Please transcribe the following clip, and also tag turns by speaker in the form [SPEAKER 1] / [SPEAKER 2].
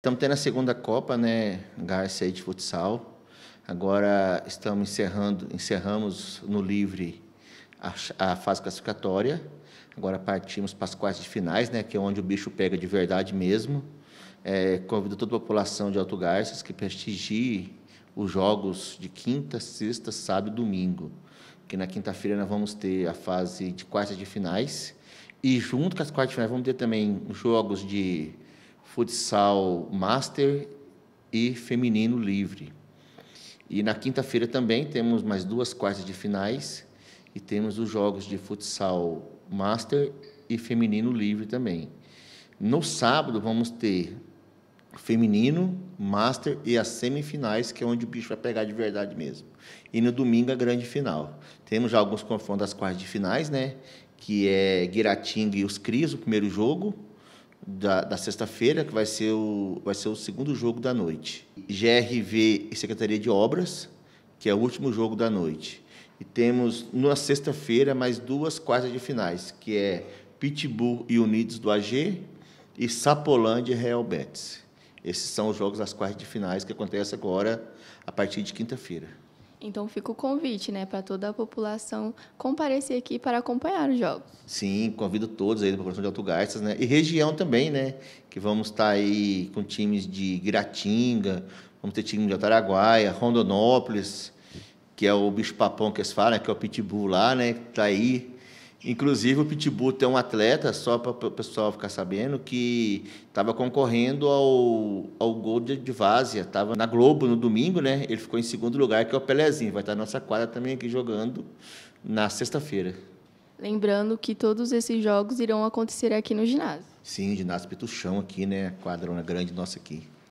[SPEAKER 1] Estamos tendo a segunda Copa, né, Garcia de futsal. Agora estamos encerrando, encerramos no livre a, a fase classificatória. Agora partimos para as quartas de finais, né, que é onde o bicho pega de verdade mesmo. É, convido toda a população de Alto Garças que prestigie os jogos de quinta, sexta, sábado e domingo. Que na quinta-feira nós vamos ter a fase de quartas de finais. E junto com as quartas de finais vamos ter também jogos de futsal master e feminino livre. E na quinta-feira também temos mais duas quartas de finais e temos os jogos de futsal master e feminino livre também. No sábado vamos ter feminino, master e as semifinais, que é onde o bicho vai pegar de verdade mesmo. E no domingo a grande final. Temos já alguns confrontos das quartas de finais, né? Que é Guiratinga e os Cris, o primeiro jogo da, da sexta-feira, que vai ser, o, vai ser o segundo jogo da noite. GRV e Secretaria de Obras, que é o último jogo da noite. E temos, na sexta-feira, mais duas quartas de finais, que é Pitbull e Unidos do AG e Sapolândia e Real Betis. Esses são os jogos das quartas de finais que acontecem agora, a partir de quinta-feira.
[SPEAKER 2] Então fica o convite, né, para toda a população comparecer aqui para acompanhar os jogos.
[SPEAKER 1] Sim, convido todos aí da população de Alto Garças, né, e região também, né, que vamos estar tá aí com times de Gratinga, vamos ter time de Ataraguaia, Rondonópolis, que é o bicho papão que eles falam, que é o pitbull lá, né, que tá aí Inclusive, o Pitbull tem um atleta, só para o pessoal ficar sabendo, que estava concorrendo ao, ao gol de, de Várzea. Estava na Globo no domingo, né? Ele ficou em segundo lugar, que é o Pelezinho. Vai estar na nossa quadra também aqui jogando na sexta-feira.
[SPEAKER 2] Lembrando que todos esses jogos irão acontecer aqui no ginásio.
[SPEAKER 1] Sim, ginásio Pituchão aqui, né? quadra grande nossa aqui.